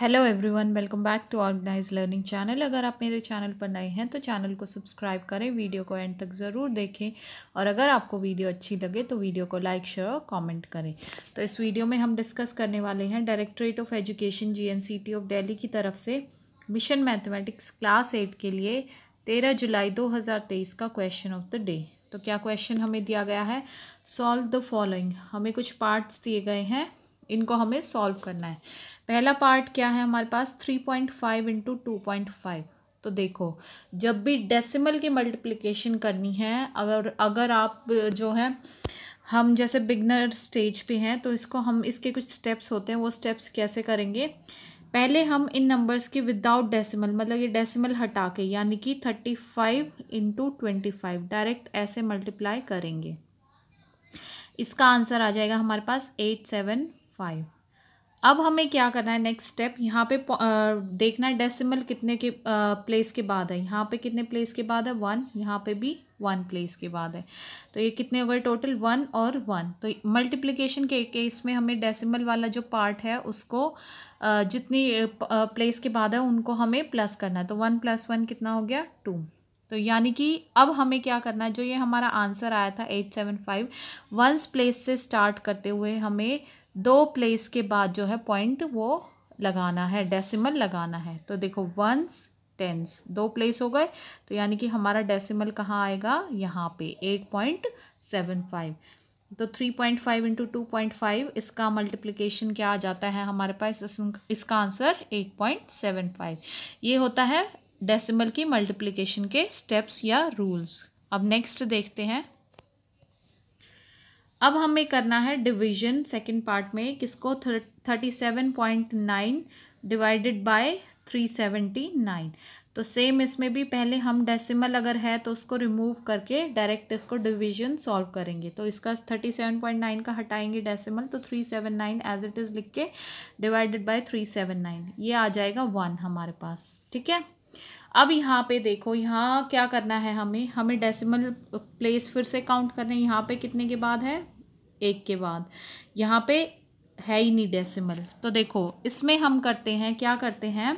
hello everyone welcome back to organise learning channel अगर आप मेरे चैनल पर नए हैं तो चैनल को सब्सक्राइब करें वीडियो को एंड तक ज़रूर देखें और अगर आपको वीडियो अच्छी लगे तो वीडियो को लाइक शेयर और कमेंट करें तो इस वीडियो में हम डिस्कस करने वाले हैं directorate of education G of Delhi की तरफ से मिशन मैथमेटिक्स क्लास एट के लिए तेरह जुलाई दो का क्वेश्चन ऑफ द डे तो क्या क्वेश्चन हमें दिया गया है सॉल्व द फॉलोइंग हमें कुछ पार्ट्स दिए गए हैं इनको हमें सॉल्व करना है पहला पार्ट क्या है हमारे पास three point five into two point five तो देखो जब भी डेसिमल की मल्टीप्लिकेशन करनी है अगर अगर आप जो है हम जैसे बिगनर स्टेज पे हैं तो इसको हम इसके कुछ स्टेप्स होते हैं वो स्टेप्स कैसे करेंगे पहले हम इन नंबर्स की विदाउट डेसिमल मतलब ये डेसिमल हटा के यानी कि thirty five into twenty five direct ऐसे मल्टीप्लाई करेंगे इसका आंसर आ जाएगा हमारे पास एट सेवन फाइव अब हमें क्या करना है नेक्स्ट स्टेप यहाँ पे देखना है डेसिमल कितने के प्लेस के बाद है यहाँ पे कितने प्लेस के बाद है वन यहाँ पे भी वन प्लेस के बाद है तो ये कितने हो गए टोटल वन और वन तो मल्टीप्लिकेशन के केस में हमें डेसिमल वाला जो पार्ट है उसको जितनी प्लेस के बाद है उनको हमें प्लस करना है तो वन प्लस वन कितना हो गया टू तो यानी कि अब हमें क्या करना है जो ये हमारा आंसर आया था eight seven five ones place से स्टार्ट करते हुए हमें दो प्लेस के बाद जो है पॉइंट वो लगाना है डेसिमल लगाना है तो देखो वंस टेंस दो प्लेस हो गए तो यानी कि हमारा डेसिमल कहाँ आएगा यहाँ पे एट पॉइंट सेवन फाइव तो three point five into two point five इसका मल्टीप्लिकेशन क्या आ जाता है हमारे पास इस, इसका answer eight point seven five ये होता है डेसिमल की मल्टीप्लिकेशन के स्टेप्स या रूल्स अब नेक्स्ट देखते हैं अब हमें करना है डिवीजन सेकंड पार्ट में किसको thirty seven point nine divided by three seventy nine तो सेम इसमें भी पहले हम डेसिमल अगर है तो उसको रिमूव करके डायरेक्ट इसको डिवीजन सॉल्व करेंगे तो इसका थर्टी सेवन पॉइंट नाइन का हटाएंगे डेसिमल तो three seven nine as it is लिख के divided by three seven nine ये आ जाएगा वन हमारे पास ठीक है अब यहाँ पे देखो यहाँ क्या करना है हमें हमें डेसिमल प्लेस फिर से काउंट करने यहाँ पे कितने के बाद है एक के बाद यहाँ पे है ही नहीं डेसिमल तो देखो इसमें हम करते हैं क्या करते हैं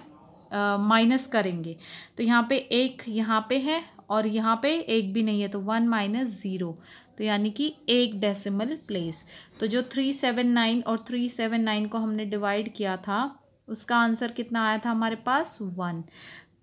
माइनस uh, करेंगे तो यहाँ पे एक यहाँ पे है और यहाँ पे एक भी नहीं है तो वन माइनस ज़ीरो तो यानी कि एक डेसिमल प्लेस तो जो थ्री सेवन नाइन और थ्री सेवन नाइन को हमने डिवाइड किया था उसका आंसर कितना आया था हमारे पास वन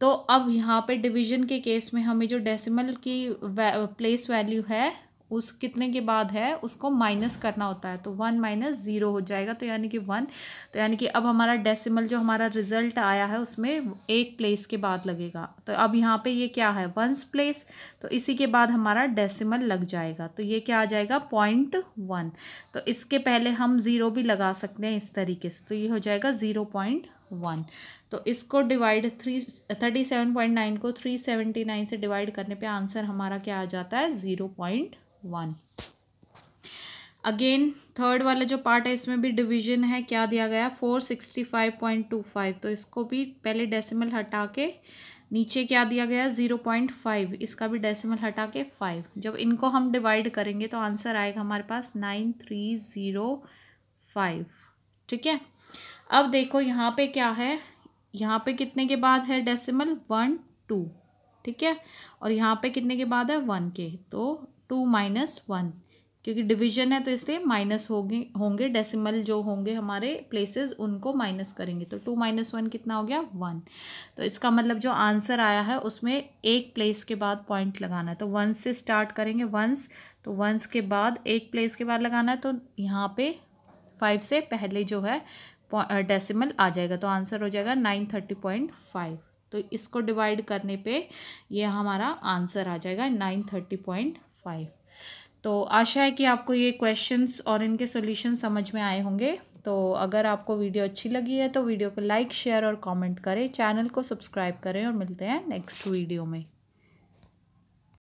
तो अब यहाँ पे डिवीजन के केस में हमें जो डेसिमल की प्लेस वैल्यू है उस कितने के बाद है उसको माइनस करना होता है तो वन माइनस ज़ीरो हो जाएगा तो यानी कि वन तो यानी कि अब हमारा डेसिमल जो हमारा रिजल्ट आया है उसमें एक प्लेस के बाद लगेगा तो अब यहाँ पे ये क्या है वंस प्लेस तो इसी के बाद हमारा डेसिमल लग जाएगा तो ये क्या आ जाएगा पॉइंट वन तो इसके पहले हम ज़ीरो भी लगा सकते हैं इस तरीके से तो ये हो जाएगा ज़ीरो पॉइंट वन तो इसको divide three thirty seven point nine को थ्री सेवेंटी नाइन से डिवाइड करने पे आंसर हमारा क्या आ जाता है zero point one again third वाला जो पार्ट है इसमें भी डिवीजन है क्या दिया गया four sixty five point two five तो इसको भी पहले डेसिमल हटा के नीचे क्या दिया गया ज़ीरो पॉइंट फाइव इसका भी डेसिमल हटा के फाइव जब इनको हम डिवाइड करेंगे तो आंसर आएगा हमारे पास नाइन थ्री ज़ीरो फाइव ठीक है अब देखो यहाँ पे क्या है यहाँ पे कितने के बाद है डेसिमल वन टू ठीक है और यहाँ पे कितने के बाद है वन के तो टू माइनस वन क्योंकि डिवीजन है तो इसलिए माइनस होगी होंगे डेसिमल जो होंगे हमारे प्लेसेस उनको माइनस करेंगे तो टू माइनस वन कितना हो गया वन तो इसका मतलब जो आंसर आया है उसमें एक प्लेस के बाद पॉइंट लगाना है तो वंस से स्टार्ट करेंगे वंस तो वंस के बाद एक प्लेस के बाद लगाना है तो यहाँ पे फाइव से पहले जो है डेसिमल आ जाएगा तो आंसर हो जाएगा नाइन थर्टी पॉइंट फाइव तो इसको डिवाइड करने पे ये हमारा आंसर आ जाएगा नाइन थर्टी पॉइंट फाइव तो आशा है कि आपको ये क्वेश्चंस और इनके सॉल्यूशन समझ में आए होंगे तो अगर आपको वीडियो अच्छी लगी है तो वीडियो को लाइक शेयर और कमेंट करें चैनल को सब्सक्राइब करें और मिलते हैं नेक्स्ट वीडियो में